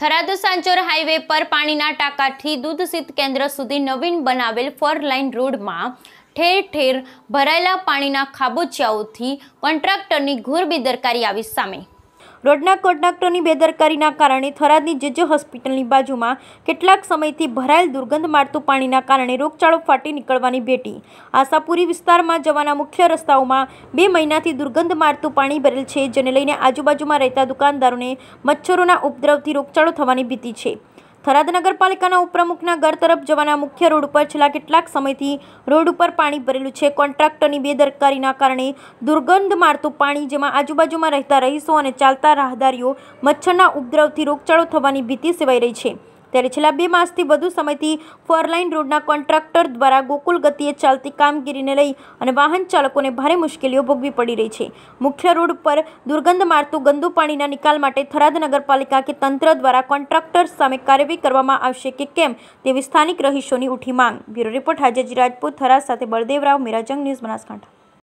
Tharad Sanchore highway પર પાણીના ટાંકાથી દૂધ દૂધસિદ્ધ કેન્દ્ર સુધી નવીન બનાવેલ ફોર લાઇન રોડમાં ઠેર ઠેર ભરાયેલા પાણીના ખાબોચિયાઓથી કોન્ટ્રાક્ટરની ઘોર બેદરકારી આવી સામે રોડના કોન્ટ્રાક્ટરની બેદરકારીના કારણે થરાદની જજ હોસ્પિટલની બાજુમાં કેટલાક સમયથી ભરાયેલ દુર્ગંધ મારતું પાણીના કારણે રોગચાળો ફાટી નીકળવાની ભેટી આશાપુરી વિસ્તારમાં જવાના મુખ્ય રસ્તાઓમાં બે મહિનાથી દુર્ગંધ મારતું પાણી ભરેલ છે જેને લઈને આજુબાજુમાં રહેતા દુકાનદારોને મચ્છરોના ઉપદ્રવથી રોગચાળો થવાની ભીતિ છે થરાદ નગરપાલિકાના ઉપપ્રમુખના ઘર તરફ જવાના મુખ્ય રોડ ઉપર છેલ્લા કેટલાક સમયથી રોડ ઉપર પાણી ભરેલું છે કોન્ટ્રાક્ટરની બેદરકારીના કારણે દુર્ગંધ મારતું પાણી જેમાં આજુબાજુમાં રહેતા રહીશો અને ચાલતા રાહદારીઓ મચ્છરના ઉપદ્રવથી રોગચાળો થવાની ભીતિ સેવાઈ રહી છે ત્યારે છેલ્લા બે માસથી વધુ સમયથી ફોરલાઇન રોડના કોન્ટ્રાક્ટર દ્વારા ગોકુલ ગતિએ ચાલતી કામગીરીને લઈ અને વાહન ચાલકોને ભારે મુશ્કેલીઓ ભોગવી પડી રહી છે મુખ્ય રોડ પર દુર્ગંધ મારતું ગંદુ પાણીના નિકાલ માટે થરાદ નગરપાલિકા કે તંત્ર દ્વારા કોન્ટ્રાક્ટર સામે કાર્યવાહી કરવામાં આવશે કે કેમ તેવી સ્થાનિક રહીશોની ઉઠી માંગ બ્યુરો રિપોર્ટ હાજાજી રાજપૂત થરા સાથે બળદેવરાવ મેરાજંગ ન્યૂઝ બનાસકાંઠા